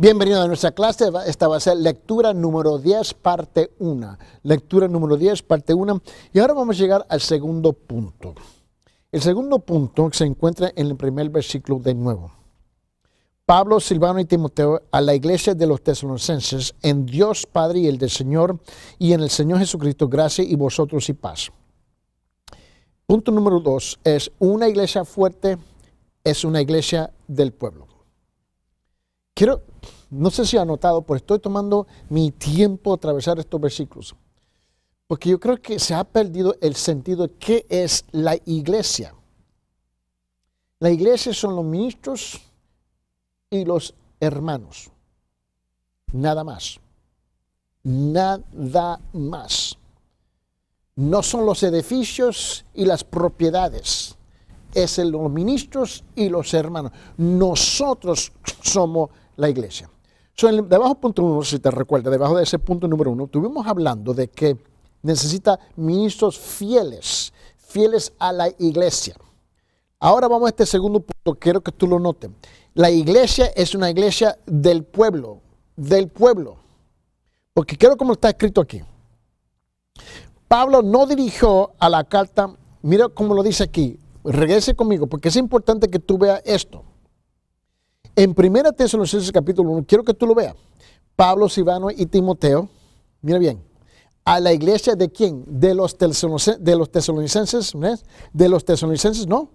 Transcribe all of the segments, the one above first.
Bienvenido a nuestra clase. Esta va a ser lectura número 10, parte 1. Lectura número 10, parte 1. Y ahora vamos a llegar al segundo punto. El segundo punto se encuentra en el primer versículo de nuevo. Pablo, Silvano y Timoteo a la iglesia de los tesalonicenses, en Dios Padre y el del Señor, y en el Señor Jesucristo, gracia y vosotros y paz. Punto número 2 es una iglesia fuerte es una iglesia del pueblo. Quiero no sé si ha notado, pero estoy tomando mi tiempo a atravesar estos versículos. Porque yo creo que se ha perdido el sentido de qué es la iglesia. La iglesia son los ministros y los hermanos. Nada más. Nada más. No son los edificios y las propiedades. Es el, los ministros y los hermanos. Nosotros somos la iglesia debajo punto uno, si te recuerdas, debajo de ese punto número uno, estuvimos hablando de que necesita ministros fieles, fieles a la iglesia. Ahora vamos a este segundo punto, quiero que tú lo notes. La iglesia es una iglesia del pueblo, del pueblo. Porque quiero como está escrito aquí. Pablo no dirigió a la carta, mira cómo lo dice aquí, regrese conmigo, porque es importante que tú veas esto. En Primera Tesalonicenses capítulo 1, quiero que tú lo veas. Pablo, Silvano y Timoteo, mira bien, a la iglesia de quién? De los, de los tesalonicenses, ¿no? De los tesalonicenses, ¿no?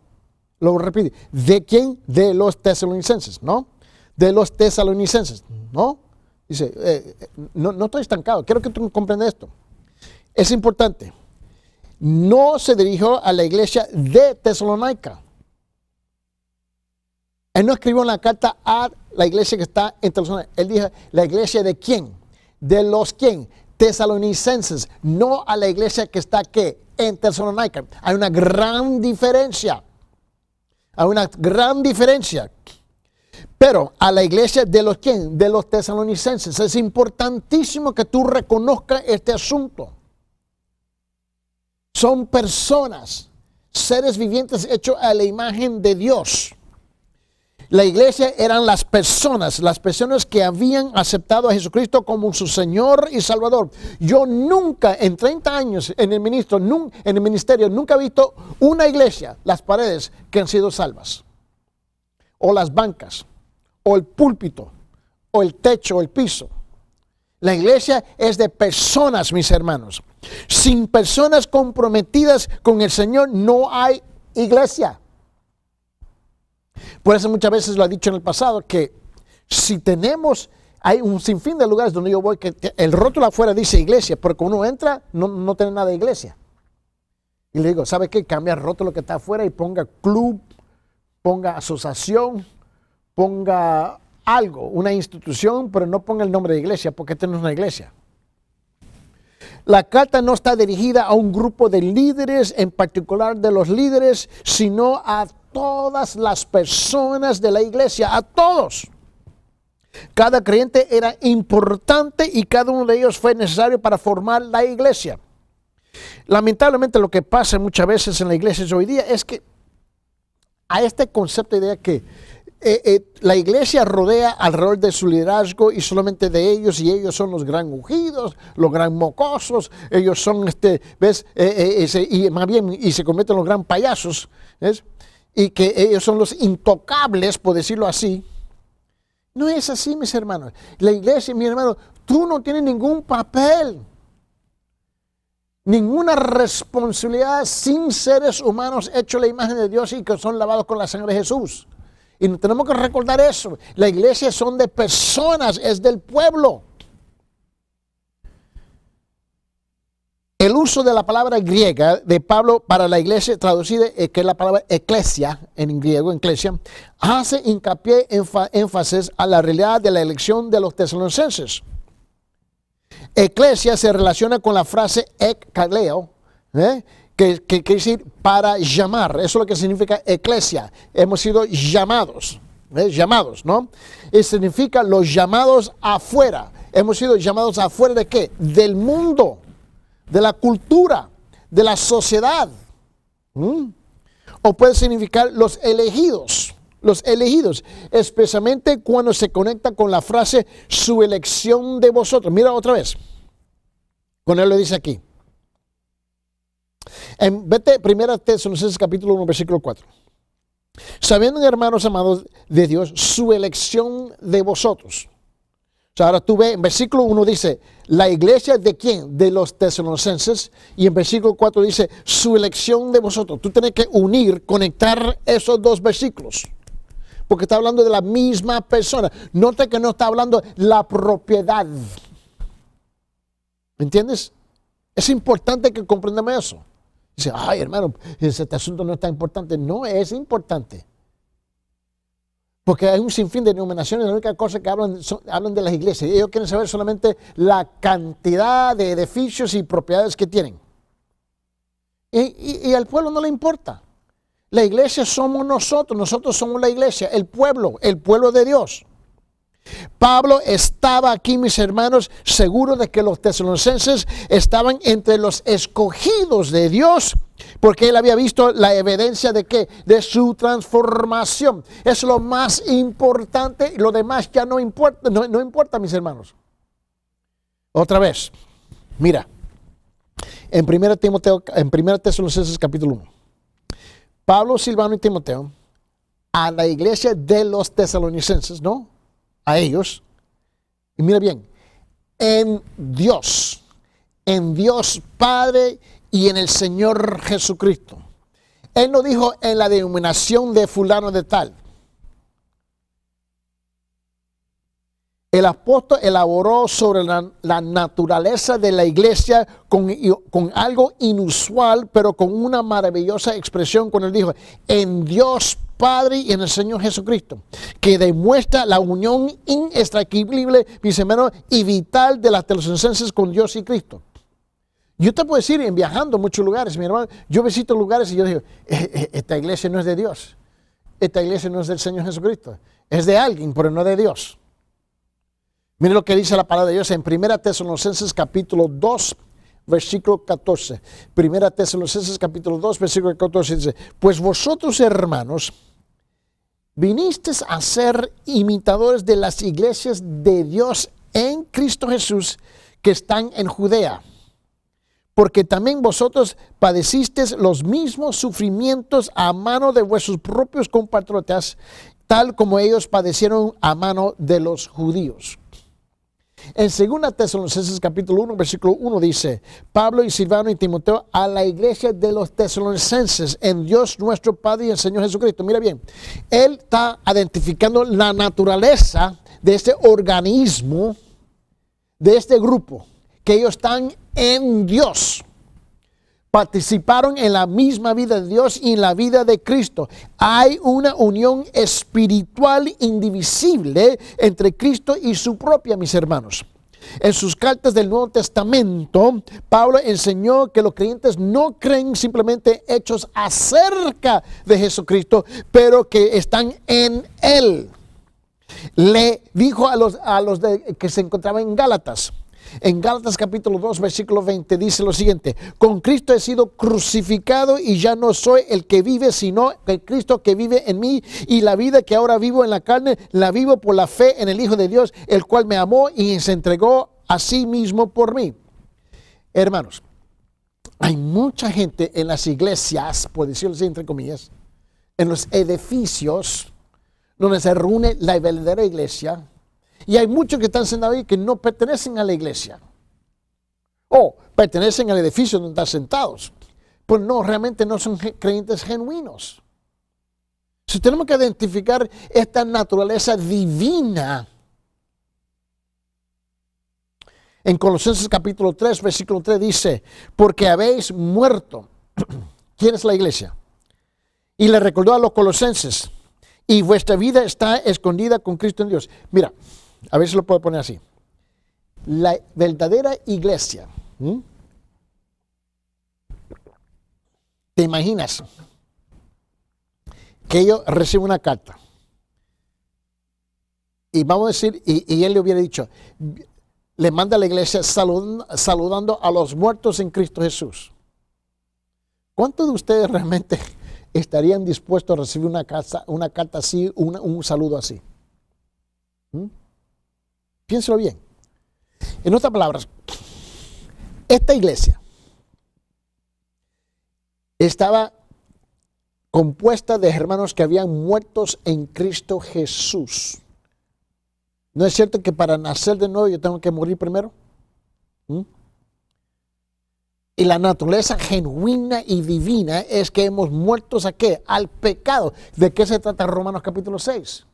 Lo repite, ¿de quién? De los tesalonicenses, ¿no? De los tesalonicenses, ¿no? Dice, eh, eh, no, no estoy estancado, quiero que tú comprendas esto. Es importante. No se dirigió a la iglesia de Tesalónica él no escribió una carta a la iglesia que está en Tesalónica. Él dijo, ¿la iglesia de quién? De los quién? Tesalonicenses, no a la iglesia que está ¿qué? en Tesalónica. Hay una gran diferencia. Hay una gran diferencia. Pero a la iglesia de los quién? De los tesalonicenses. Es importantísimo que tú reconozcas este asunto. Son personas, seres vivientes hechos a la imagen de Dios. La iglesia eran las personas, las personas que habían aceptado a Jesucristo como su Señor y Salvador. Yo nunca, en 30 años en el, ministro, en el ministerio, nunca he visto una iglesia, las paredes que han sido salvas, o las bancas, o el púlpito, o el techo, o el piso. La iglesia es de personas, mis hermanos. Sin personas comprometidas con el Señor no hay iglesia. Por eso muchas veces lo ha dicho en el pasado, que si tenemos, hay un sinfín de lugares donde yo voy, que el rótulo afuera dice iglesia, pero cuando uno entra no, tiene nada de iglesia. Y le digo, ¿sabe qué? Cambia el rótulo que está afuera y ponga club, ponga asociación, ponga algo, una institución, pero no ponga el nombre de iglesia, porque tenemos una iglesia. La carta no está dirigida a un grupo de líderes, en particular de los líderes, sino a todas las personas de la iglesia, a todos. Cada creyente era importante y cada uno de ellos fue necesario para formar la iglesia. Lamentablemente lo que pasa muchas veces en la iglesia hoy día es que a este concepto de idea que eh, eh, la iglesia rodea al rol de su liderazgo y solamente de ellos, y ellos son los gran ungidos, los gran mocosos, ellos son, este, ¿ves? Eh, y más bien, y se cometen los gran payasos, ¿ves? y que ellos son los intocables, por decirlo así. No es así, mis hermanos. La iglesia, mi hermano, tú no tienes ningún papel, ninguna responsabilidad sin seres humanos hechos la imagen de Dios y que son lavados con la sangre de Jesús. Y tenemos que recordar eso. La iglesia son de personas, es del pueblo. El uso de la palabra griega de Pablo para la iglesia, traducida eh, que es la palabra eclesia en griego, eclesia, hace hincapié énfasis a la realidad de la elección de los tesalonicenses. Eclesia se relaciona con la frase ekkaleo, ¿eh? que quiere decir para llamar. Eso es lo que significa eclesia. Hemos sido llamados, ¿eh? llamados, ¿no? Y significa los llamados afuera. Hemos sido llamados afuera de qué? Del mundo de la cultura, de la sociedad. O puede significar los elegidos, los elegidos, especialmente cuando se conecta con la frase su elección de vosotros. Mira otra vez, con él lo dice aquí. En, vete, primera Tesalonicenses capítulo 1, versículo 4. Sabiendo, hermanos amados de Dios, su elección de vosotros. O sea, ahora tú ves, en versículo 1 dice, la iglesia de quién? De los tesalonicenses. Y en versículo 4 dice, su elección de vosotros. Tú tienes que unir, conectar esos dos versículos. Porque está hablando de la misma persona. Nota que no está hablando la propiedad. ¿Me entiendes? Es importante que comprendamos eso. Dice, ay hermano, este asunto no es tan importante. No, es importante. Porque hay un sinfín de denominaciones, la única cosa que hablan, hablan de las iglesias. Ellos quieren saber solamente la cantidad de edificios y propiedades que tienen. y al pueblo no le importa. La iglesia somos nosotros, nosotros somos la iglesia, el pueblo, el pueblo de Dios. Pablo estaba aquí, mis hermanos, seguro de que los tesalonicenses estaban entre los escogidos de Dios, porque él había visto la evidencia de que de su transformación. Es lo más importante, lo demás ya no importa, no, importa, mis hermanos. Otra vez, mira, en 1 Timoteo, en 1 Tesalonicenses capítulo 1, Pablo, Silvano y Timoteo a la iglesia de los tesalonicenses, ¿no? a ellos. Y mira bien, en Dios, en Dios Padre y en el Señor Jesucristo. Él no dijo en la denominación de fulano de tal. El apóstol elaboró sobre la, naturaleza de la iglesia con, algo inusual, pero con una maravillosa expresión cuando él dijo, en Dios Padre y en el Señor Jesucristo, que demuestra la unión inextraquible, mis hermanos, y vital de las telosenses con Dios y Cristo. Yo te puedo decir, en viajando a muchos lugares, mi hermano, yo visito lugares y yo digo, eh, eh, esta iglesia no es de Dios, esta iglesia no es del Señor Jesucristo, es de alguien, pero no de Dios. Mire lo que dice la palabra de Dios en 1 Tesalonicenses capítulo 2, versículo 14. 1 Tesalonicenses capítulo 2, versículo 14 dice, pues vosotros hermanos, viniste a ser imitadores de las iglesias de Dios en Cristo Jesús que están en Judea, porque también vosotros padecisteis los mismos sufrimientos a mano de vuestros propios compatriotas, tal como ellos padecieron a mano de los judíos. En 2 Tesalonicenses capítulo 1, versículo 1 dice, Pablo y Silvano y Timoteo a la iglesia de los tesalonicenses en Dios nuestro Padre y el Señor Jesucristo. Mira bien, él está identificando la naturaleza de este organismo, de este grupo, que ellos están en Dios participaron en la misma vida de Dios y en la vida de Cristo. Hay una unión espiritual indivisible entre Cristo y su propia, mis hermanos. En sus cartas del Nuevo Testamento, Pablo enseñó que los creyentes no creen simplemente hechos acerca de Jesucristo, pero que están en Él. Le dijo a los, a los que se encontraban en Gálatas, en Gálatas capítulo 2, versículo 20 dice lo siguiente, con Cristo he sido crucificado y ya no soy el que vive, sino el Cristo que vive en mí y la vida que ahora vivo en la carne, la vivo por la fe en el Hijo de Dios, el cual me amó y se entregó a sí mismo por mí. Hermanos, hay mucha gente en las iglesias, por decirlo así entre comillas, en los edificios donde se reúne la verdadera iglesia, y hay muchos que están sentados ahí que no pertenecen a la iglesia. O pertenecen al edificio donde están sentados. Pues no, realmente no son creyentes genuinos. Si tenemos que identificar esta naturaleza divina. En Colosenses capítulo 3, versículo 3 dice, porque habéis muerto. ¿Quién es la iglesia? Y le recordó a los colosenses, y vuestra vida está escondida con Cristo en Dios. Mira, a ver si lo puedo poner así. La verdadera iglesia. ¿Te imaginas que yo recibo una carta? Y vamos a decir, y, él le hubiera dicho, le manda a la iglesia saludando a los muertos en Cristo Jesús. ¿Cuántos de ustedes realmente estarían dispuestos a recibir una, casa, una carta así, un saludo así? Piénselo bien. En otras palabras, esta iglesia estaba compuesta de hermanos que habían muertos en Cristo Jesús. ¿No es cierto que para nacer de nuevo yo tengo que morir primero? ¿Mm? Y la naturaleza genuina y divina es que hemos muerto a qué? Al pecado. ¿De qué se trata Romanos capítulo 6?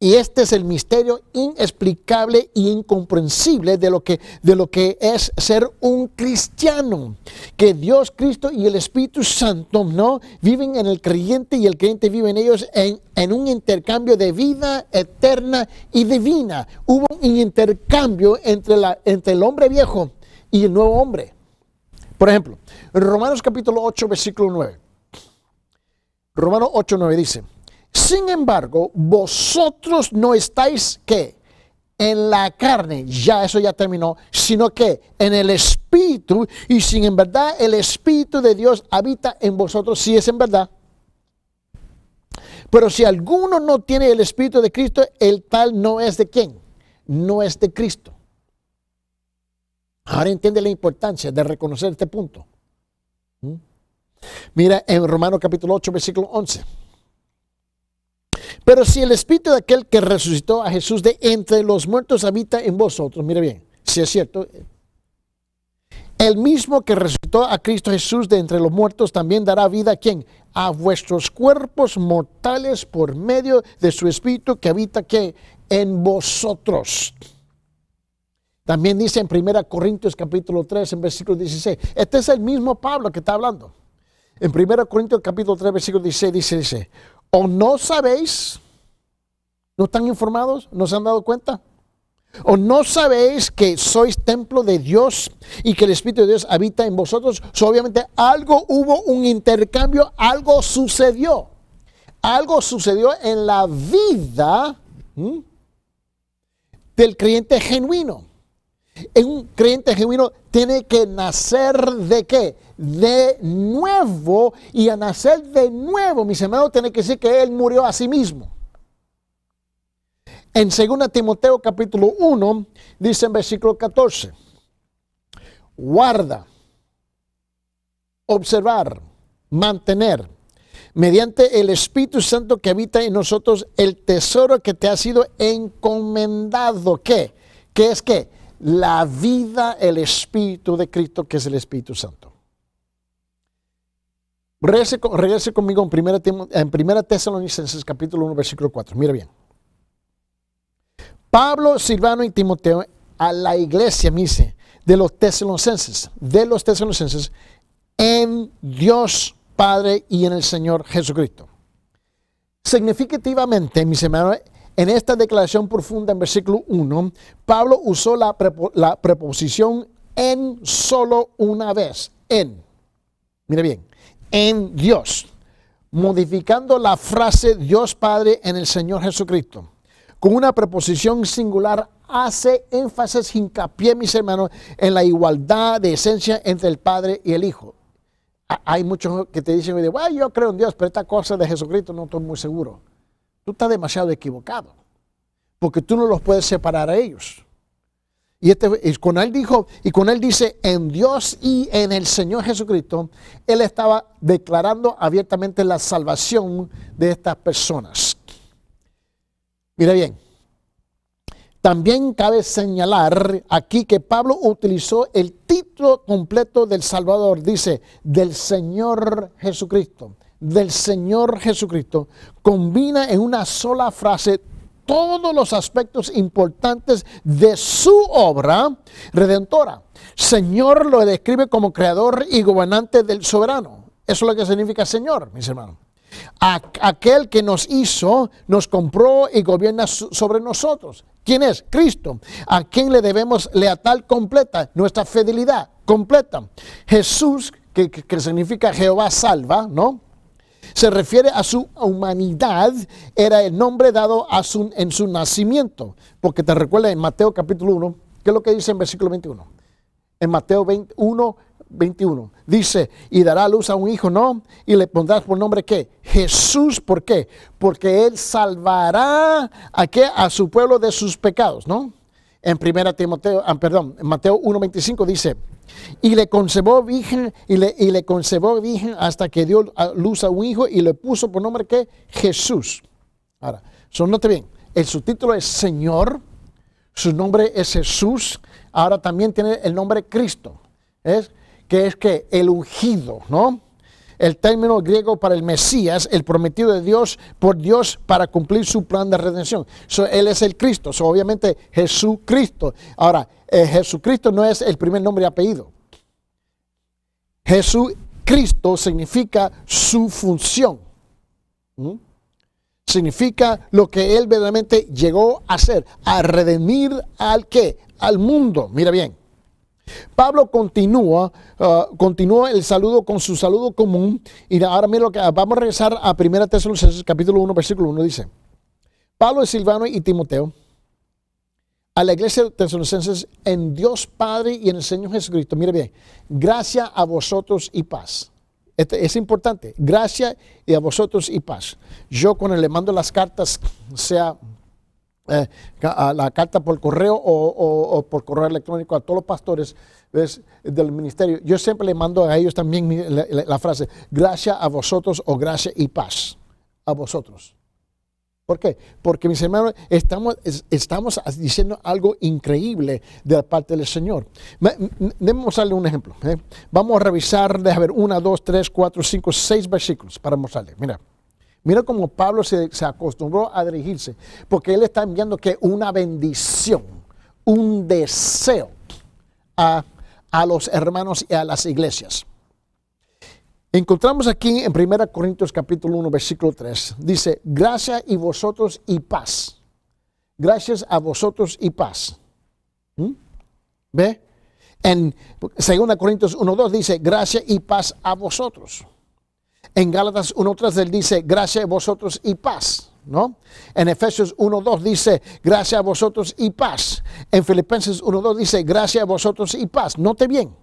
Y este es el misterio inexplicable e incomprensible de lo, que, de lo que es ser un cristiano. Que Dios, Cristo y el Espíritu Santo no viven en el creyente y el creyente vive en ellos en, un intercambio de vida eterna y divina. Hubo un intercambio entre, la, entre el hombre viejo y el nuevo hombre. Por ejemplo, Romanos capítulo 8, versículo 9. Romanos 8, 9 dice sin embargo, vosotros no estáis que en la carne, ya eso ya terminó, sino que en el Espíritu, y sin en verdad el Espíritu de Dios habita en vosotros, si es en verdad. Pero si alguno no tiene el Espíritu de Cristo, el tal no es de quién, no es de Cristo. Ahora entiende la importancia de reconocer este punto. ¿Mm? Mira en Romanos capítulo 8, versículo 11. Pero si el espíritu de aquel que resucitó a Jesús de entre los muertos habita en vosotros, mire bien, si es cierto, el mismo que resucitó a Cristo Jesús de entre los muertos también dará vida a quién? A vuestros cuerpos mortales por medio de su espíritu que habita ¿qué? en vosotros. También dice en 1 Corintios capítulo 3 en versículo 16. Este es el mismo Pablo que está hablando. En 1 Corintios capítulo 3 versículo 16 dice, dice, o no sabéis, no están informados, no se han dado cuenta. ¿O no sabéis que sois templo de Dios y que el Espíritu de Dios habita en vosotros? obviamente algo hubo, un intercambio, algo sucedió. Algo sucedió en la vida del creyente genuino. En un creyente genuino tiene que nacer de qué? de nuevo y a nacer de nuevo, mis hermanos, tiene que decir que Él murió a sí mismo. En 2 Timoteo capítulo 1, dice en versículo 14, guarda, observar, mantener, mediante el Espíritu Santo que habita en nosotros, el tesoro que te ha sido encomendado. ¿Qué? ¿Qué es qué? La vida, el Espíritu de Cristo, que es el Espíritu Santo. Regrese, conmigo en primera, Tesalonicenses capítulo 1 versículo 4. Mira bien. Pablo, Silvano y Timoteo a la iglesia, me de los tesalonicenses, de los tesalonicenses, en Dios Padre y en el Señor Jesucristo. Significativamente, mis hermanos, en esta declaración profunda en versículo 1, Pablo usó la, la preposición en solo una vez, en. Mire bien, en Dios, modificando la frase Dios Padre en el Señor Jesucristo. Con una preposición singular hace énfasis, hincapié, mis hermanos, en la igualdad de esencia entre el Padre y el Hijo. Hay muchos que te dicen, bueno, yo creo en Dios, pero esta cosa de Jesucristo no estoy muy seguro. Tú estás demasiado equivocado, porque tú no los puedes separar a ellos. Este, y, con él dijo, y con él dice, en Dios y en el Señor Jesucristo, él estaba declarando abiertamente la salvación de estas personas. Mira bien, también cabe señalar aquí que Pablo utilizó el título completo del Salvador, dice, del Señor Jesucristo, del Señor Jesucristo, combina en una sola frase todos los aspectos importantes de su obra redentora. Señor lo describe como creador y gobernante del soberano. Eso es lo que significa Señor, mis hermanos. aquel que nos hizo, nos compró y gobierna sobre nosotros. ¿Quién es? Cristo. A quién le debemos lealtad completa, nuestra fidelidad completa. Jesús, que, que significa Jehová salva, ¿no? se refiere a su humanidad, era el nombre dado a su, en su nacimiento. Porque te recuerda en Mateo capítulo 1, ¿qué es lo que dice en versículo 21? En Mateo 1, 21, dice, y dará luz a un hijo, ¿no? Y le pondrás por nombre qué? Jesús, ¿por qué? Porque él salvará a qué? A su pueblo de sus pecados, ¿no? En primera Timoteo, ah, perdón, en Mateo 1.25 dice, y le concebó virgen, y le, concebó hasta que dio a luz a un hijo y le puso por nombre que Jesús. Ahora, so, note bien, el subtítulo es Señor, su nombre es Jesús, ahora también tiene el nombre Cristo, es que es que el ungido, ¿no? el término griego para el Mesías, el prometido de Dios por Dios para cumplir su plan de redención. él es el Cristo, obviamente Jesucristo. Ahora, eh, Jesucristo no es el primer nombre y apellido. Jesucristo significa su función. ¿Mm? Significa lo que él verdaderamente llegó a hacer, a redimir al qué, al mundo. Mira bien. Pablo continúa, ah, continúa el saludo con su saludo común. Y ahora mira lo que vamos a regresar a 1 Tesalonicenses capítulo 1, versículo 1. Dice, Pablo, Silvano y Timoteo, a la iglesia de Tesalonicenses en Dios Padre y en el Señor Jesucristo. Mire bien, gracias a vosotros y paz. Este es importante, gracia y a vosotros y paz. Yo cuando le mando las cartas, sea eh, la carta por correo o, por correo electrónico a todos los pastores del ministerio. Yo siempre le mando a ellos también la, frase, gracias a vosotros o gracia y paz a vosotros. ¿Por qué? Porque mis hermanos, estamos, estamos diciendo algo increíble de la parte del Señor. Debemos darle un ejemplo. ¿eh? Vamos a revisar, déjame ver, 1, dos tres cuatro cinco seis versículos para mostrarle. Mira. Mira cómo Pablo se, se acostumbró a dirigirse, porque él está enviando que una bendición, un deseo a, los hermanos y a las iglesias. Encontramos aquí en 1 Corintios capítulo 1, versículo 3. Dice, gracias y vosotros y paz. Gracias a vosotros y paz. ¿Mm? ¿Ve? En 2 Corintios 1, 2 dice, gracias y paz a vosotros. En Gálatas 1.3 él dice, gracia a vosotros y paz. ¿No? En Efesios 1.2 dice, gracias a vosotros y paz. En Filipenses 1.2 dice, gracias a vosotros y paz. Note bien,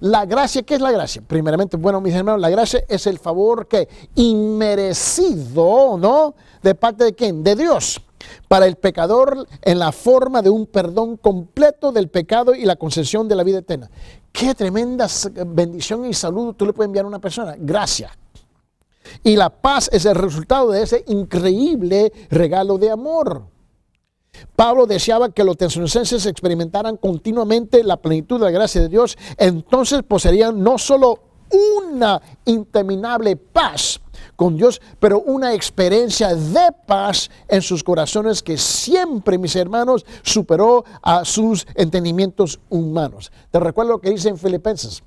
la gracia, ¿qué es la gracia? Primeramente, bueno, mis hermanos, la gracia es el favor que inmerecido, ¿no? ¿De parte de quién? De Dios para el pecador en la forma de un perdón completo del pecado y la concesión de la vida eterna. Qué tremenda bendición y saludo tú le puedes enviar a una persona. Gracias. Y la paz es el resultado de ese increíble regalo de amor. Pablo deseaba que los tesalonicenses experimentaran continuamente la plenitud de la gracia de Dios, entonces poseerían no solo una interminable paz, con Dios, pero una experiencia de paz en sus corazones que siempre, mis hermanos, superó a sus entendimientos humanos. Te recuerdo lo que dice en Filipenses.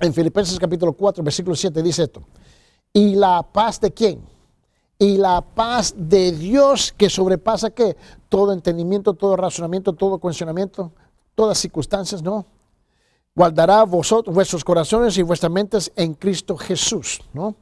En Filipenses capítulo 4, versículo 7 dice esto. ¿Y la paz de quién? y la paz de Dios que sobrepasa qué? Todo entendimiento, todo razonamiento, todo cuestionamiento, todas circunstancias, ¿no? Guardará vosotros vuestros corazones y vuestras mentes en Cristo Jesús, ¿no?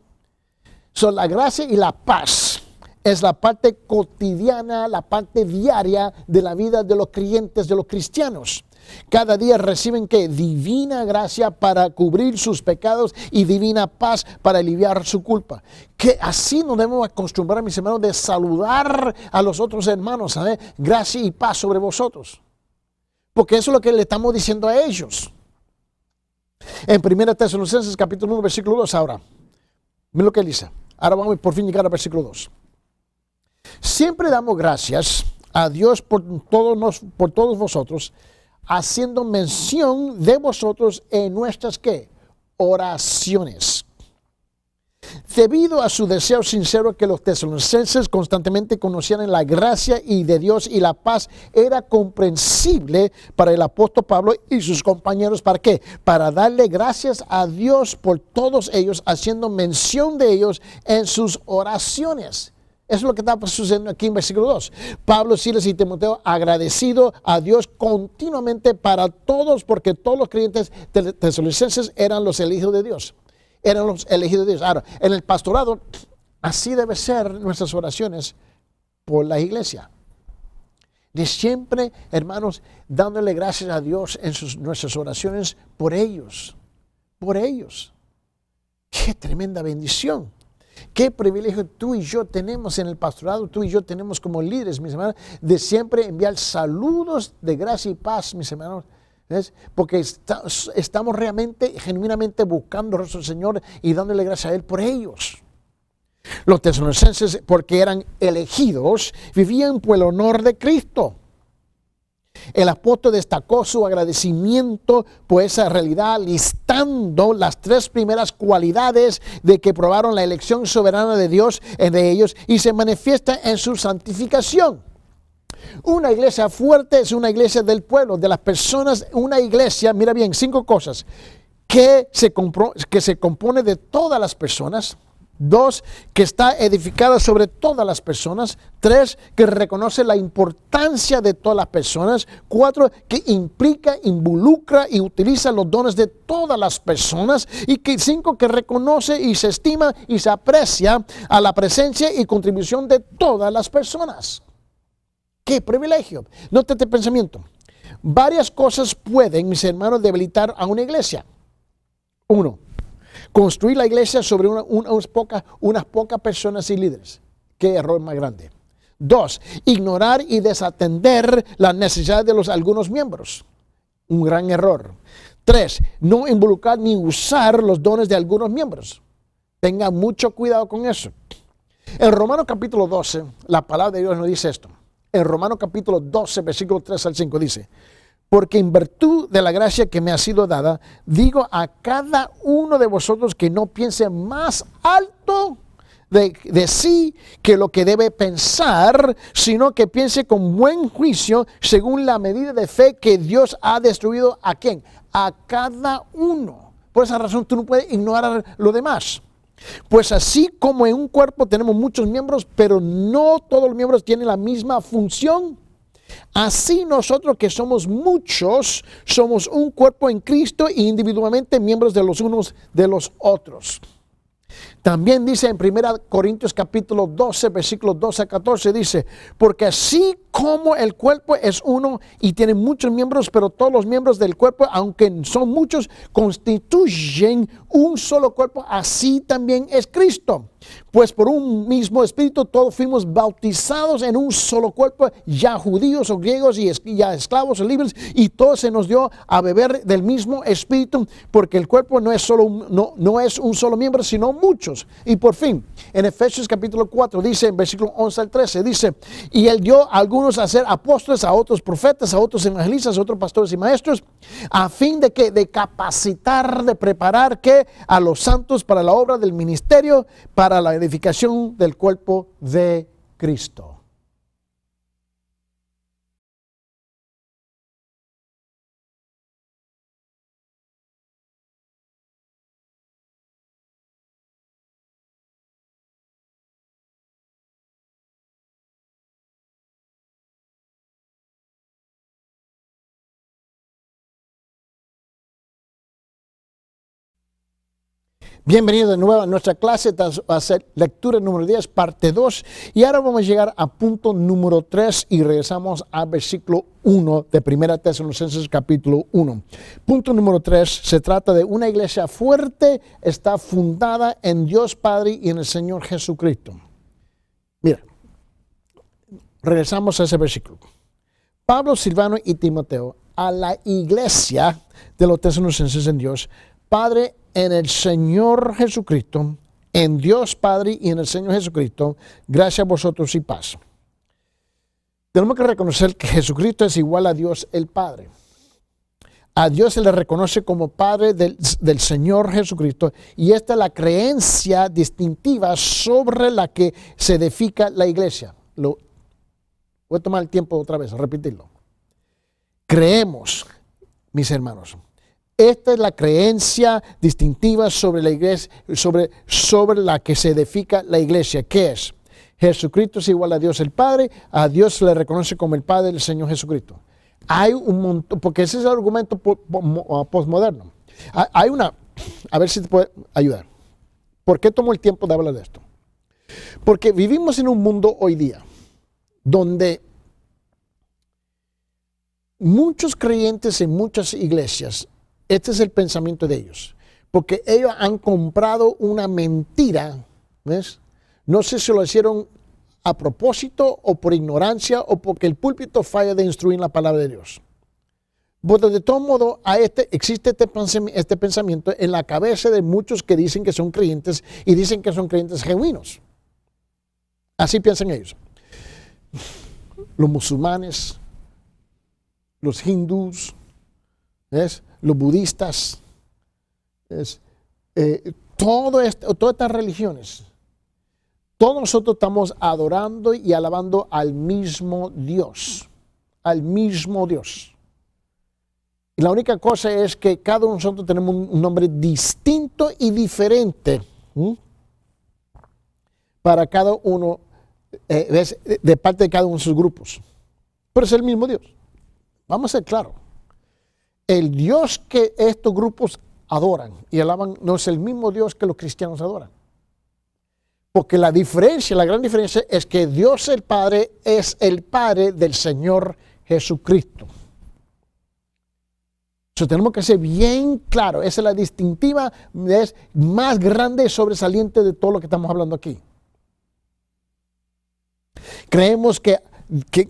la gracia y la paz es la parte cotidiana, la parte diaria de la vida de los creyentes, de los cristianos. Cada día reciben que divina gracia para cubrir sus pecados y divina paz para aliviar su culpa. Que así nos debemos acostumbrar, mis hermanos, de saludar a los otros hermanos. ¿sabes? Gracia y paz sobre vosotros. Porque eso es lo que le estamos diciendo a ellos. En 1 Tesalonicenses capítulo 1, versículo 2 ahora. Mira lo que dice. Ahora vamos por fin llegar al versículo 2. Siempre damos gracias a Dios por, todos por todos vosotros, haciendo mención de vosotros en nuestras ¿qué? oraciones debido a su deseo sincero que los tesalonicenses constantemente conocieran la gracia y de Dios y la paz, era comprensible para el apóstol Pablo y sus compañeros. ¿Para qué? Para darle gracias a Dios por todos ellos, haciendo mención de ellos en sus oraciones. Eso es lo que está sucediendo aquí en versículo 2. Pablo, Silas y Timoteo agradecido a Dios continuamente para todos, porque todos los creyentes tesalonicenses eran los elegidos de Dios eran los elegidos de Dios. Ahora, en el pastorado, así debe ser nuestras oraciones por la iglesia. De siempre, hermanos, dándole gracias a Dios en sus, nuestras oraciones por ellos, por ellos. Qué tremenda bendición. Qué privilegio tú y yo tenemos en el pastorado, tú y yo tenemos como líderes, mis hermanos, de siempre enviar saludos de gracia y paz, mis hermanos, porque estamos realmente, genuinamente buscando a nuestro Señor y dándole gracias a Él por ellos. Los tesalonicenses, porque eran elegidos, vivían por el honor de Cristo. El apóstol destacó su agradecimiento por esa realidad, listando las tres primeras cualidades de que probaron la elección soberana de Dios en ellos y se manifiesta en su santificación. Una iglesia fuerte es una iglesia del pueblo, de las personas, una iglesia, mira bien, cinco cosas, que se, compone de todas las personas. Dos, que está edificada sobre todas las personas. Tres, que reconoce la importancia de todas las personas. Cuatro, que implica, involucra y utiliza los dones de todas las personas. Y que cinco, que reconoce y se estima y se aprecia a la presencia y contribución de todas las personas. ¡Qué privilegio! Note este pensamiento. Varias cosas pueden, mis hermanos, debilitar a una iglesia. Uno, construir la iglesia sobre unas, pocas, personas y líderes. ¡Qué error más grande! Dos, ignorar y desatender las necesidades de los algunos miembros. Un gran error. Tres, no involucrar ni usar los dones de algunos miembros. Tengan mucho cuidado con eso. En Romanos capítulo 12, la palabra de Dios nos dice esto en Romanos capítulo 12, versículo 3 al 5 dice, porque en virtud de la gracia que me ha sido dada, digo a cada uno de vosotros que no piense más alto de, sí que lo que debe pensar, sino que piense con buen juicio según la medida de fe que Dios ha destruido a quien a cada uno. Por esa razón tú no puedes ignorar lo demás. Pues así como en un cuerpo tenemos muchos miembros, pero no todos los miembros tienen la misma función. Así nosotros que somos muchos, somos un cuerpo en Cristo e individualmente miembros de los unos de los otros. También dice en 1 Corintios capítulo 12, versículos 12 a 14, dice, porque así como el cuerpo es uno y tiene muchos miembros, pero todos los miembros del cuerpo, aunque son muchos, constituyen un solo cuerpo, así también es Cristo pues por un mismo espíritu todos fuimos bautizados en un solo cuerpo, ya judíos o griegos y ya esclavos o libres, y todo se nos dio a beber del mismo espíritu, porque el cuerpo no es, solo, es un solo miembro, sino muchos. Y por fin, en Efesios capítulo 4 dice, en versículo 11 al 13, dice, y él dio a algunos a ser apóstoles, a otros profetas, a otros evangelistas, a otros pastores y maestros, a fin de que, de capacitar, de preparar que a los santos para la obra del ministerio, para la edificación del cuerpo de Cristo. Bienvenidos de nuevo a nuestra clase, va a ser lectura número 10, parte 2, y ahora vamos a llegar a punto número 3 y regresamos al versículo 1 de 1 Tesalonicenses capítulo 1. Punto número 3, se trata de una iglesia fuerte, está fundada en Dios Padre y en el Señor Jesucristo. Mira, regresamos a ese versículo. Pablo, Silvano y Timoteo, a la iglesia de los tesalonicenses en Dios, Padre en el Señor Jesucristo, en Dios Padre y en el Señor Jesucristo, gracias a vosotros y paz. Tenemos que reconocer que Jesucristo es igual a Dios el Padre. A Dios se le reconoce como Padre del, Señor Jesucristo y esta es la creencia distintiva sobre la que se edifica la iglesia. Lo, voy a tomar el tiempo otra vez, repetirlo. Creemos, mis hermanos, esta es la creencia distintiva sobre la iglesia, sobre, la que se edifica la iglesia, que es Jesucristo es igual a Dios el Padre, a Dios se le reconoce como el Padre del Señor Jesucristo. Hay un montón, porque ese es el argumento ah, postmoderno. Hay una, a ver si te puede ayudar. ¿Por qué tomo el tiempo de hablar de esto? Porque vivimos en un mundo hoy día donde muchos creyentes en muchas iglesias este es el pensamiento de ellos. Porque ellos han comprado una mentira, ¿ves? No sé si lo hicieron a propósito o por ignorancia o porque el púlpito falla de instruir la palabra de Dios. Pero pues de todo modo, este, existe este, este, pensamiento en la cabeza de muchos que dicen que son creyentes y dicen que son creyentes genuinos. Así piensan ellos. Los musulmanes, los hindús, los budistas, eh, todo este, todas estas religiones, todos nosotros estamos adorando y alabando al mismo Dios, al mismo Dios. Y la única cosa es que cada uno de nosotros tenemos un nombre distinto y diferente para cada uno, eh, de parte de cada uno de sus grupos. Pero es el mismo Dios. Vamos a ser claros el Dios que estos grupos adoran y alaban no es el mismo Dios que los cristianos adoran. Porque la diferencia, la gran diferencia es que Dios el Padre es el Padre del Señor Jesucristo. Eso tenemos que ser bien claro. Esa es la distintiva, es más grande y sobresaliente de todo lo que estamos hablando aquí. Creemos que,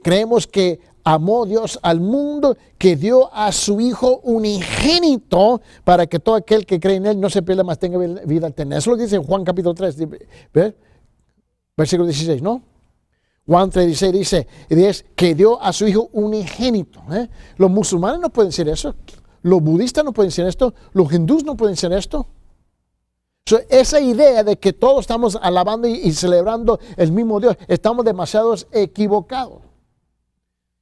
creemos que amó Dios al mundo que dio a su Hijo unigénito para que todo aquel que cree en Él no se pierda, más tenga vida eterna. Eso lo que dice Juan capítulo 3, versículo 16, ¿no? Juan 3, 16 dice, que dio a su Hijo unigénito. ¿eh? Los musulmanes no pueden decir eso, los budistas no pueden decir esto, los hindús no pueden decir esto. esa idea de que todos estamos alabando y, celebrando el mismo Dios, estamos demasiado equivocados.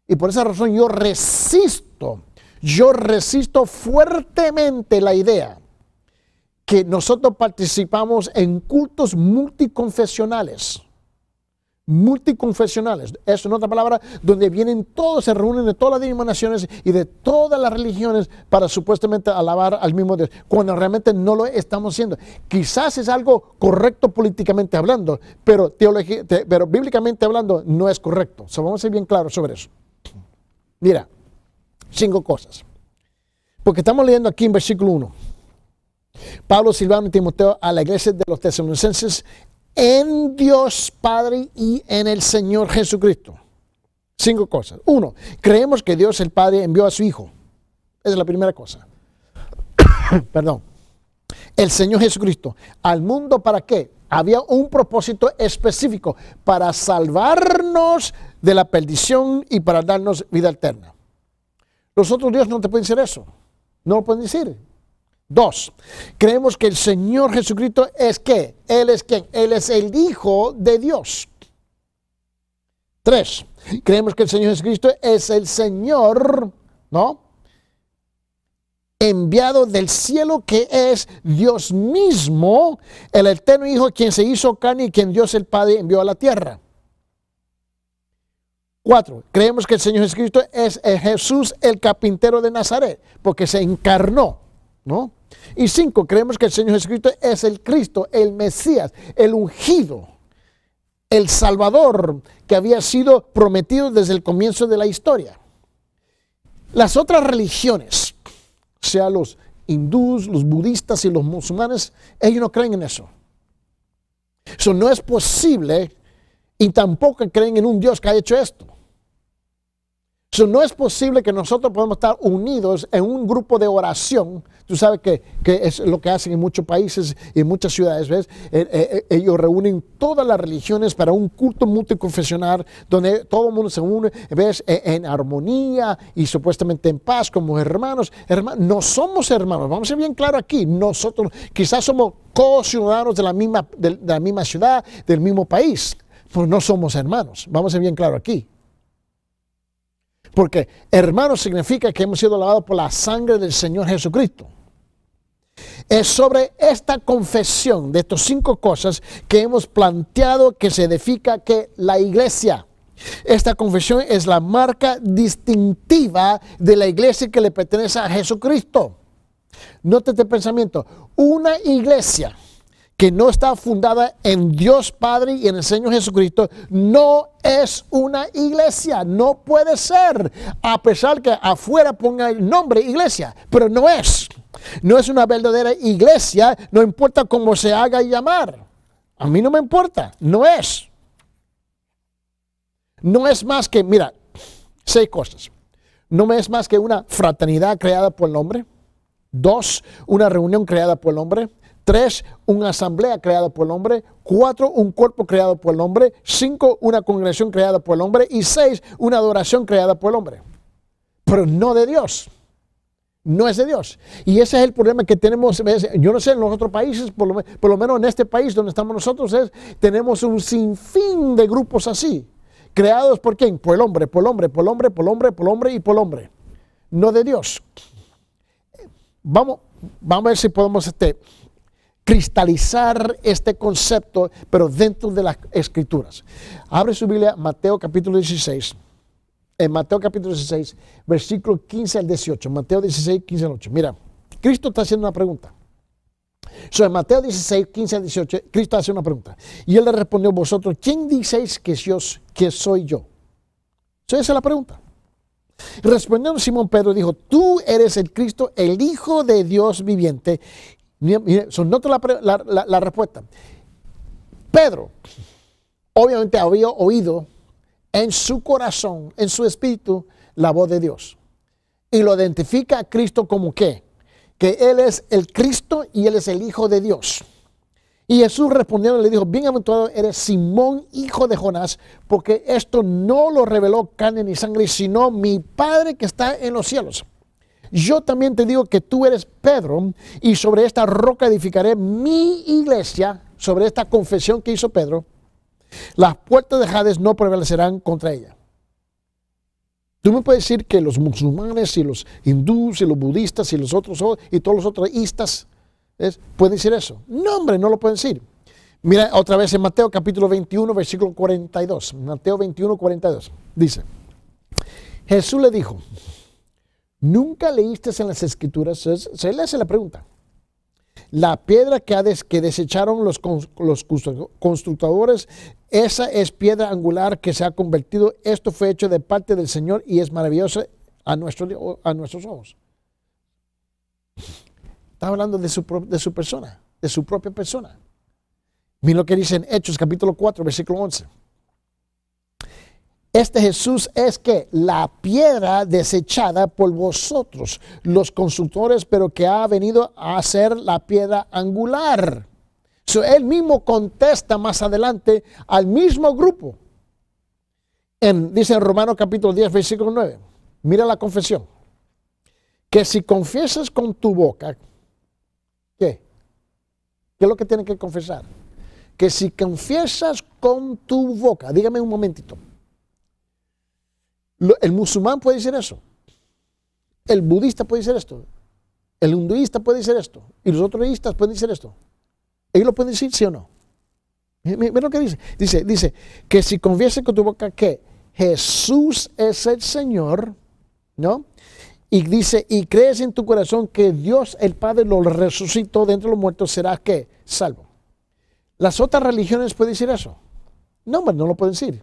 Y por esa razón yo resisto, yo resisto fuertemente la idea que nosotros participamos en cultos multiconfesionales. Multiconfesionales. Es en otra palabra, donde vienen todos, se reúnen de todas las denominaciones y de todas las religiones para supuestamente alabar al mismo Dios, cuando realmente no lo estamos haciendo. Quizás es algo correcto políticamente hablando, pero, pero bíblicamente hablando no es correcto. O vamos a ser bien claros sobre eso. Mira, cinco cosas. Porque estamos leyendo aquí en versículo 1. Pablo, Silvano y Timoteo a la iglesia de los tesalonicenses en Dios Padre y en el Señor Jesucristo. Cinco cosas. Uno, creemos que Dios el Padre envió a su Hijo. Esa es la primera cosa. Perdón. El Señor Jesucristo al mundo para qué? Había un propósito específico para salvarnos de la perdición y para darnos vida eterna. Los otros Dios no te pueden decir eso. No lo pueden decir. Dos, creemos que el Señor Jesucristo es que Él es quien? Él es el Hijo de Dios. Tres, creemos que el Señor Jesucristo es el Señor, ¿no? Enviado del cielo que es Dios mismo, el eterno Hijo quien se hizo carne y quien Dios el Padre envió a la tierra. Cuatro, Creemos que el Señor Jesucristo es eh, Jesús el carpintero de Nazaret, porque se encarnó, ¿no? Y cinco, Creemos que el Señor Jesucristo es el Cristo, el Mesías, el ungido, el Salvador que había sido prometido desde el comienzo de la historia. Las otras religiones, sea los hindús, los budistas y los musulmanes, ellos no creen en eso. Eso no es posible y tampoco creen en un Dios que ha hecho esto no es posible que nosotros podamos estar unidos en un grupo de oración. Tú sabes que, es lo que hacen en muchos países y en muchas ciudades. ¿ves? Eh, eh, eh, ellos reúnen todas las religiones para un culto multiconfesional donde todo el mundo se une ¿ves? E, en armonía y supuestamente en paz como hermanos. hermanos no somos hermanos, vamos a ser bien claro aquí. Nosotros quizás somos co-ciudadanos de, la misma, de la misma ciudad, del mismo país, pero no somos hermanos. Vamos a ser bien claro aquí. Porque hermano significa que hemos sido lavados por la sangre del Señor Jesucristo. Es sobre esta confesión de estas cinco cosas que hemos planteado que se edifica que la iglesia. Esta confesión es la marca distintiva de la iglesia que le pertenece a Jesucristo. Note este pensamiento. Una iglesia que no está fundada en Dios Padre y en el Señor Jesucristo, no es una iglesia, no puede ser, a pesar que afuera ponga el nombre iglesia, pero no es. No es una verdadera iglesia, no importa cómo se haga llamar. A mí no me importa, no es. No es más que, mira, seis cosas. No es más que una fraternidad creada por el hombre. Dos, una reunión creada por el hombre. Tres, una asamblea creada por el hombre. Cuatro, un cuerpo creado por el hombre. Cinco, una congregación creada por el hombre. Y seis, una adoración creada por el hombre. Pero no de Dios. No es de Dios. Y ese es el problema que tenemos. Yo no sé, en los otros países, por lo, menos en este país donde estamos nosotros, es, tenemos un sinfín de grupos así. ¿Creados por quién? Por el hombre, por el hombre, por el hombre, por el hombre, por el hombre y por el hombre. No de Dios. Vamos, vamos a ver si podemos este, cristalizar este concepto, pero dentro de las escrituras. Abre su Biblia, Mateo capítulo 16. En Mateo capítulo 16, versículo 15 al 18. Mateo 16, 15 al 8. Mira, Cristo está haciendo una pregunta. en Mateo 16, 15 al 18, Cristo hace una pregunta. Y él le respondió, vosotros, ¿quién diceis que, soy yo? esa es la pregunta. Respondiendo Simón Pedro, dijo, tú eres el Cristo, el Hijo de Dios viviente. Son la, respuesta. Pedro, obviamente había oído en su corazón, en su espíritu, la voz de Dios. Y lo identifica a Cristo como qué? Que Él es el Cristo y Él es el Hijo de Dios. Y Jesús respondiendo le dijo, bienaventurado eres Simón, hijo de Jonás, porque esto no lo reveló carne ni sangre, sino mi Padre que está en los cielos yo también te digo que tú eres Pedro y sobre esta roca edificaré mi iglesia, sobre esta confesión que hizo Pedro, las puertas de Hades no prevalecerán contra ella. Tú me puedes decir que los musulmanes y los hindúes y los budistas y los otros y todos los otros istas pueden decir eso. No, hombre, no lo pueden decir. Mira otra vez en Mateo capítulo 21, versículo 42. Mateo 21, 42. Dice, Jesús le dijo, ¿Nunca leíste en las escrituras? Se le hace la pregunta. La piedra que, que desecharon los, constructores, esa es piedra angular que se ha convertido. Esto fue hecho de parte del Señor y es maravilloso a, nuestro, a nuestros ojos. Está hablando de su, de su persona, de su propia persona. Mira lo que dice en Hechos capítulo 4, versículo 11. Este Jesús es que la piedra desechada por vosotros, los consultores pero que ha venido a ser la piedra angular. él mismo contesta más adelante al mismo grupo. En, dice en Romanos capítulo 10, versículo 9. Mira la confesión. Que si confiesas con tu boca, ¿qué? ¿Qué es lo que tienen que confesar? Que si confiesas con tu boca, dígame un momentito el musulmán puede decir eso. El budista puede decir esto. El hinduista puede decir esto. Y los otros pueden decir esto. Ellos lo pueden decir, sí o no. Mira lo que dice. Dice, dice que si confieses con tu boca que Jesús es el Señor, ¿no? Y dice, y crees en tu corazón que Dios el Padre lo resucitó dentro de los muertos, serás que salvo. Las otras religiones pueden decir eso. No, no lo pueden decir.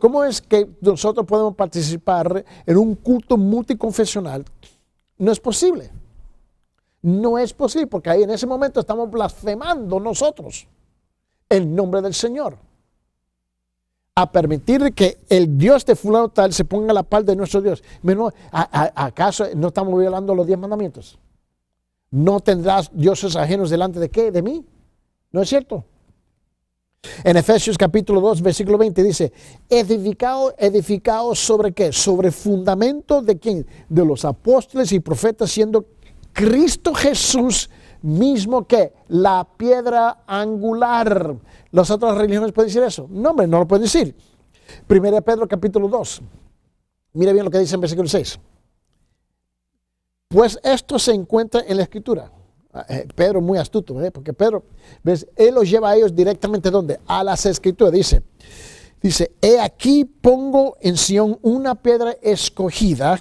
¿Cómo es que nosotros podemos participar en un culto multiconfesional? No es posible. No es posible, porque ahí en ese momento estamos blasfemando nosotros el nombre del Señor. A permitir que el Dios de fulano tal se ponga a la par de nuestro Dios. acaso no estamos violando los diez mandamientos? No tendrás dioses ajenos delante de qué? De mí. ¿No es cierto? En Efesios capítulo 2, versículo 20 dice, edificado, edificado sobre qué? Sobre fundamento de quién? De los apóstoles y profetas, siendo Cristo Jesús mismo que la piedra angular. Las otras religiones pueden decir eso. No, hombre, no lo pueden decir. Primera Pedro capítulo 2. Mira bien lo que dice en versículo 6. Pues esto se encuentra en la escritura. Ah, eh, Pedro muy astuto, ¿eh? porque Pedro, ¿ves? Él los lleva a ellos directamente donde A las escrituras, dice. Dice, he aquí pongo en Sión una piedra escogida,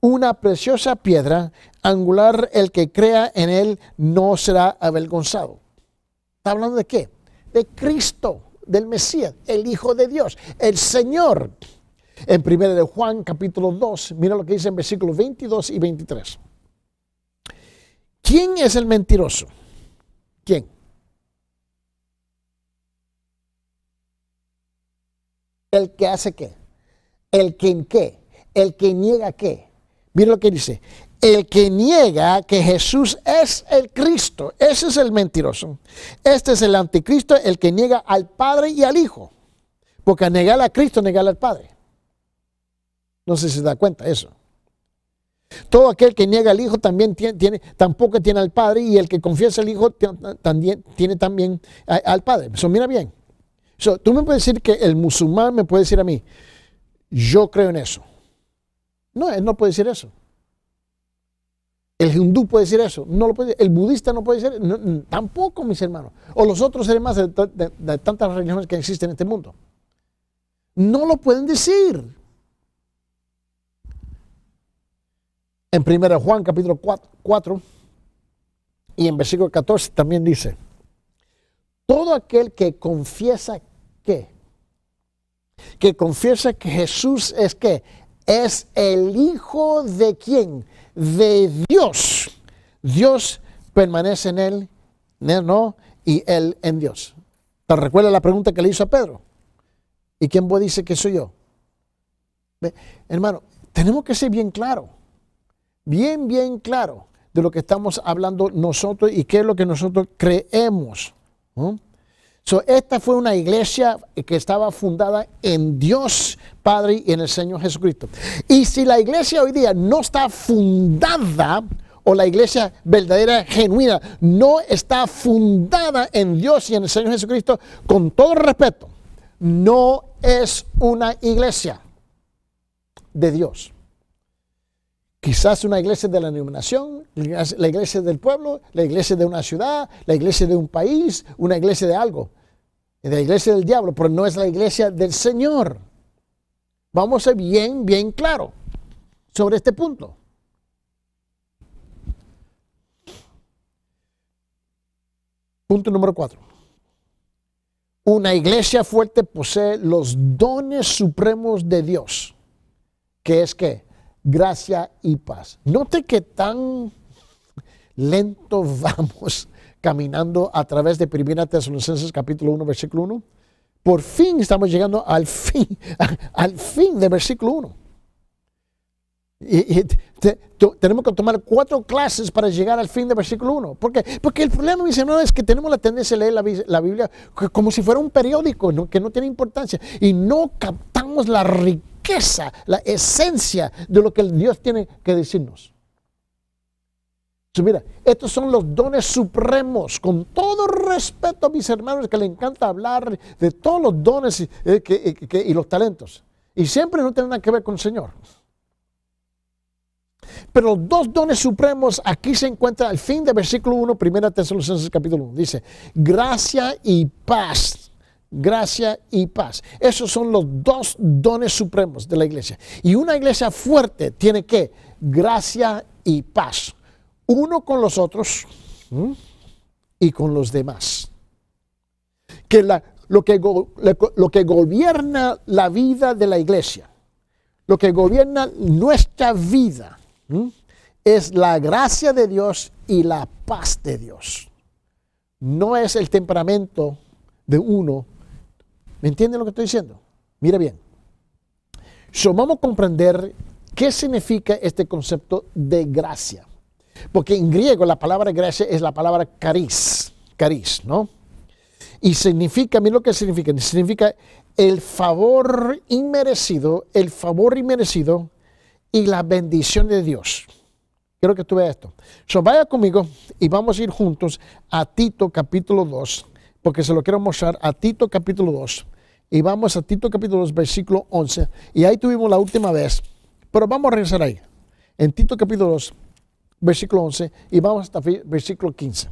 una preciosa piedra angular, el que crea en él no será avergonzado. ¿Está hablando de qué? De Cristo, del Mesías, el Hijo de Dios, el Señor. En 1 de Juan capítulo 2, mira lo que dice en versículos 22 y 23. ¿Quién es el mentiroso? ¿Quién? El que hace qué. El que qué. El que niega qué. Mira lo que dice. El que niega que Jesús es el Cristo. Ese es el mentiroso. Este es el anticristo, el que niega al Padre y al Hijo. Porque negar a Cristo, negar al Padre. No sé si se da cuenta eso. Todo aquel que niega al Hijo también tiene, tampoco tiene al Padre, y el que confiesa al Hijo también, tiene también al Padre. Eso mira bien. tú me puedes decir que el musulmán me puede decir a mí, yo creo en eso. No, él no puede decir eso. El hindú puede decir eso, no lo puede El budista no puede decir, eso tampoco, mis hermanos. O los otros seres de tantas religiones que existen en este mundo. No lo pueden decir. En 1 Juan capítulo 4, y en versículo 14 también dice, todo aquel que confiesa que, que confiesa que Jesús es que, es el Hijo de quién, de Dios. Dios permanece en él, no, y él en Dios. ¿Te recuerda la pregunta que le hizo a Pedro? ¿Y quién vos dice que soy yo? Hermano, tenemos que ser bien claros bien, bien claro de lo que estamos hablando nosotros y qué es lo que nosotros creemos. So, esta fue una iglesia que estaba fundada en Dios Padre y en el Señor Jesucristo. Y si la iglesia hoy día no está fundada, o la iglesia verdadera, genuina, no está fundada en Dios y en el Señor Jesucristo, con todo respeto, no es una iglesia de Dios. Quizás una iglesia de la denominación, la iglesia del pueblo, la iglesia de una ciudad, la iglesia de un país, una iglesia de algo. La iglesia del diablo, pero no es la iglesia del Señor. Vamos a ser bien, bien claro sobre este punto. Punto número cuatro. Una iglesia fuerte posee los dones supremos de Dios, ¿Qué es qué? gracia y paz. Note que tan lento vamos caminando a través de 1 Tesalonicenses capítulo 1, versículo 1. Por fin estamos llegando al fin, al fin de versículo 1. Y, tenemos que tomar cuatro clases para llegar al fin del versículo 1. ¿Por qué? Porque el problema, dice no es que tenemos la tendencia de leer la, Biblia como si fuera un periódico que no tiene importancia y no captamos la riqueza la esencia de lo que Dios tiene que decirnos. mira, estos son los dones supremos. Con todo respeto a mis hermanos que le encanta hablar de todos los dones eh, eh, y, los talentos. Y siempre no tienen nada que ver con el Señor. Pero los dos dones supremos aquí se encuentra al fin del versículo 1, primera Tesalonicenses capítulo 1. Dice, gracia y paz gracia y paz. Esos son los dos dones supremos de la iglesia. Y una iglesia fuerte tiene que gracia y paz, uno con los otros y con los demás. Que, lo, que lo que gobierna la vida de la iglesia, lo que gobierna nuestra vida, es la gracia de Dios y la paz de Dios. No es el temperamento de uno ¿Me entienden lo que estoy diciendo? Mira bien. So, vamos a comprender qué significa este concepto de gracia. Porque en griego la palabra gracia es la palabra caris, caris, ¿no? Y significa, mira lo que significa, significa el favor inmerecido, el favor inmerecido y la bendición de Dios. Quiero que tú veas esto. So, vaya conmigo y vamos a ir juntos a Tito capítulo 2, porque se lo quiero mostrar a Tito capítulo 2 y vamos a Tito capítulo 2, versículo 11. Y ahí tuvimos la última vez, pero vamos a regresar ahí, en Tito capítulo 2, versículo 11, y vamos hasta versículo 15.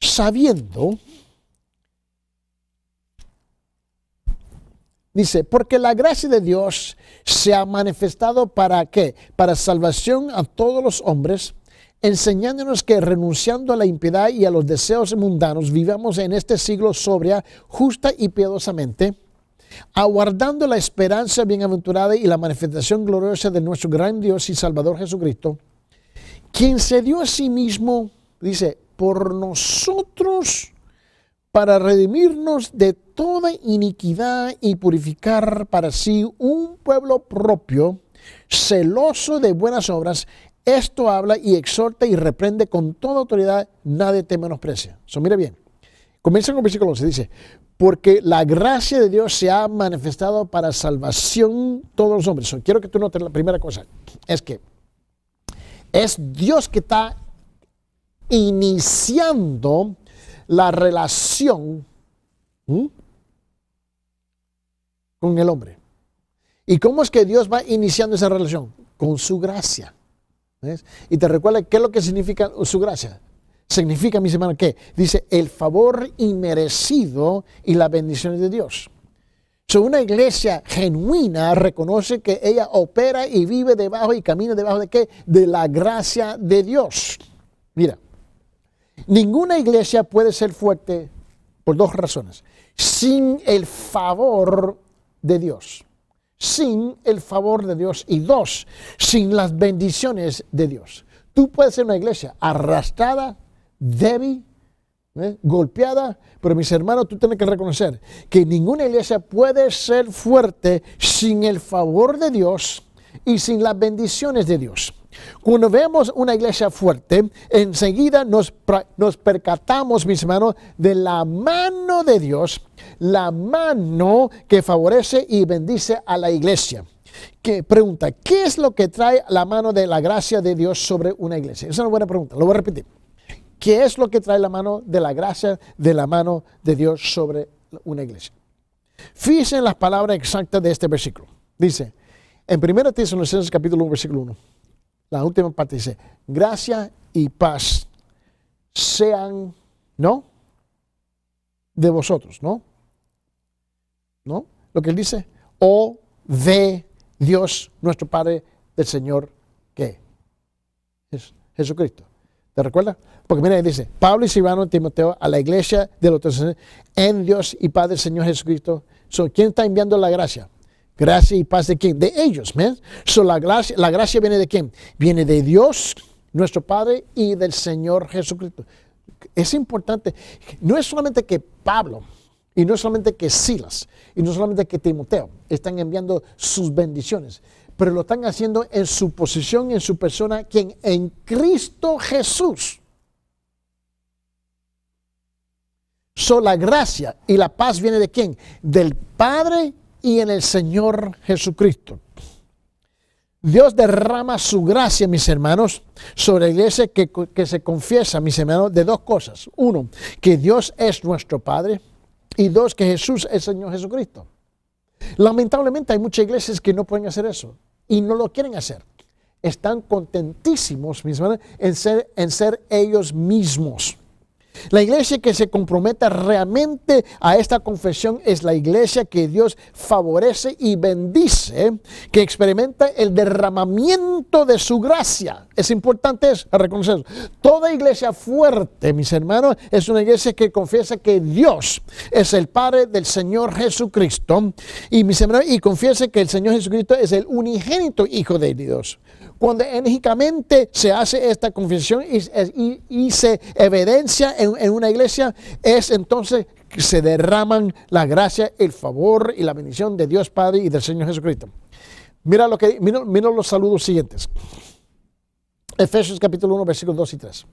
Sabiendo, dice, porque la gracia de Dios se ha manifestado para qué? Para salvación a todos los hombres enseñándonos que renunciando a la impiedad y a los deseos mundanos, vivamos en este siglo sobria, justa y piadosamente, aguardando la esperanza bienaventurada y la manifestación gloriosa de nuestro gran Dios y Salvador Jesucristo, quien se dio a sí mismo, dice, por nosotros para redimirnos de toda iniquidad y purificar para sí un pueblo propio, celoso de buenas obras, esto habla y exhorta y reprende con toda autoridad, nadie te menosprecia. Eso mira bien. Comienza con el versículo 11, dice, porque la gracia de Dios se ha manifestado para salvación todos los hombres. quiero que tú notes la primera cosa, es que es Dios que está iniciando la relación con el hombre. ¿Y cómo es que Dios va iniciando esa relación? Con su gracia. Y te recuerda qué es lo que significa su gracia. Significa, mis hermanos, ¿qué? Dice el favor inmerecido y las bendición de Dios. So, una iglesia genuina reconoce que ella opera y vive debajo y camina debajo de qué? De la gracia de Dios. Mira, ninguna iglesia puede ser fuerte por dos razones. Sin el favor de Dios sin el favor de Dios y dos, sin las bendiciones de Dios. Tú puedes ser una iglesia arrastrada, débil, ¿eh? golpeada, pero mis hermanos, tú tienes que reconocer que ninguna iglesia puede ser fuerte sin el favor de Dios y sin las bendiciones de Dios. Cuando vemos una iglesia fuerte, enseguida nos, percatamos, mis hermanos, de la mano de Dios, la mano que favorece y bendice a la iglesia que pregunta, ¿qué es lo que trae la mano de la gracia de Dios sobre una iglesia? Esa es una buena pregunta, lo voy a repetir. ¿Qué es lo que trae la mano de la gracia de la mano de Dios sobre una iglesia? Fíjense en las palabras exactas de este versículo. Dice, en 1 Tesalonicenses capítulo 1, versículo 1 la última parte dice, gracia y paz sean, ¿no? De vosotros, ¿no? ¿No? Lo que él dice, o oh, de Dios nuestro Padre, del Señor, que es Jesucristo. ¿Te recuerdas? Porque mira, él dice, Pablo y Silvano, Timoteo, a la iglesia de los en Dios y Padre Señor Jesucristo. So, ¿Quién está enviando la gracia? Gracia y paz de quién? De ellos, la, gracia, la gracia viene de quién? Viene de Dios, nuestro Padre, y del Señor Jesucristo. Es importante, no es solamente que Pablo, y no es solamente que Silas, y no es solamente que Timoteo están enviando sus bendiciones, pero lo están haciendo en su posición, en su persona, quien en Cristo Jesús. So, la gracia y la paz viene de quién? Del Padre y en el Señor Jesucristo. Dios derrama su gracia, mis hermanos, sobre la iglesia que, que, se confiesa, mis hermanos, de dos cosas. Uno, que Dios es nuestro Padre. Y dos, que Jesús es el Señor Jesucristo. Lamentablemente hay muchas iglesias que no pueden hacer eso y no lo quieren hacer. Están contentísimos, mis hermanos, en ser, en ser ellos mismos. La iglesia que se comprometa realmente a esta confesión es la iglesia que Dios favorece y bendice, que experimenta el derramamiento de su gracia. Es importante eso, reconocer. Toda iglesia fuerte, mis hermanos, es una iglesia que confiesa que Dios es el Padre del Señor Jesucristo y mis hermanos, y confiesa que el Señor Jesucristo es el unigénito Hijo de Dios cuando enérgicamente se hace esta confesión y, se evidencia en, una iglesia, es entonces que se derraman la gracia, el favor y la bendición de Dios Padre y del Señor Jesucristo. Mira, lo que, los saludos siguientes. Efesios capítulo 1, versículos 2 y 3.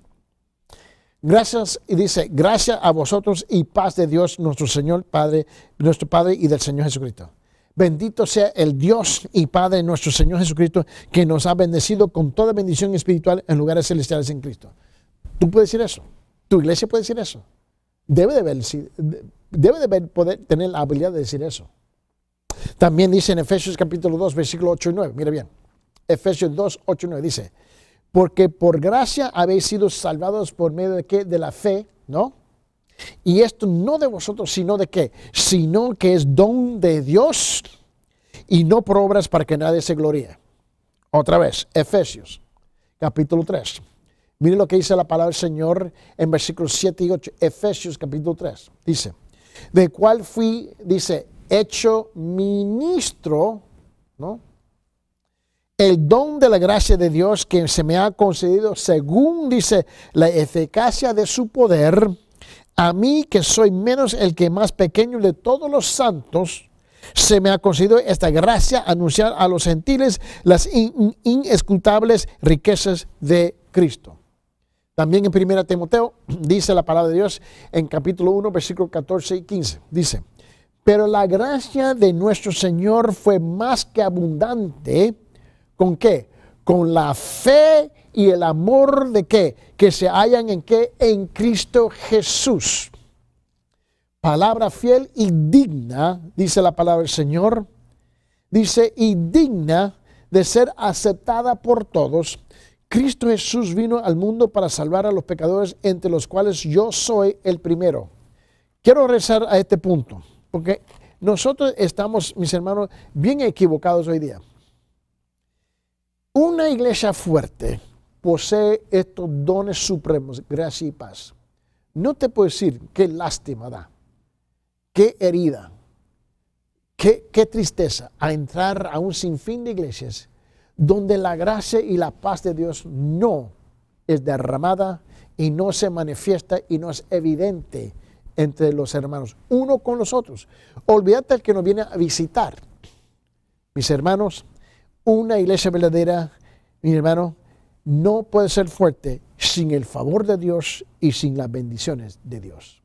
Gracias y dice, gracias a vosotros y paz de Dios nuestro Señor Padre, nuestro Padre y del Señor Jesucristo. Bendito sea el Dios y Padre de nuestro Señor Jesucristo, que nos ha bendecido con toda bendición espiritual en lugares celestiales en Cristo. Tú puedes decir eso. Tu iglesia puede decir eso. Debe de, debe de poder tener la habilidad de decir eso. También dice en Efesios capítulo 2, versículo 8 y 9. Mira bien. Efesios 2, 8 y 9 dice, porque por gracia habéis sido salvados por medio de qué? De la fe, ¿no? Y esto no de vosotros, sino de qué? Sino que es don de Dios y no por obras para que nadie se gloríe. Otra vez, Efesios, capítulo 3. Mire lo que dice la palabra del Señor en versículos 7 y 8, Efesios capítulo 3. Dice, de cual fui, dice, hecho ministro, ¿no? El don de la gracia de Dios que se me ha concedido según, dice, la eficacia de su poder a mí que soy menos el que más pequeño de todos los santos, se me ha concedido esta gracia anunciar a los gentiles las inescutables riquezas de Cristo. También en 1 Timoteo dice la palabra de Dios en capítulo 1, versículos 14 y 15. Dice, pero la gracia de nuestro Señor fue más que abundante. ¿Con qué? Con la fe y el amor de qué? Que se hallan en qué? En Cristo Jesús. Palabra fiel y digna, dice la palabra del Señor. Dice, y digna de ser aceptada por todos. Cristo Jesús vino al mundo para salvar a los pecadores, entre los cuales yo soy el primero. Quiero rezar a este punto, porque nosotros estamos, mis hermanos, bien equivocados hoy día. Una iglesia fuerte posee estos dones supremos, gracia y paz. No te puedo decir qué lástima da, qué herida, qué, tristeza a entrar a un sinfín de iglesias donde la gracia y la paz de Dios no es derramada y no se manifiesta y no es evidente entre los hermanos, uno con los otros. Olvídate el que nos viene a visitar. Mis hermanos, una iglesia verdadera, mi hermano, no puede ser fuerte sin el favor de Dios y sin las bendiciones de Dios.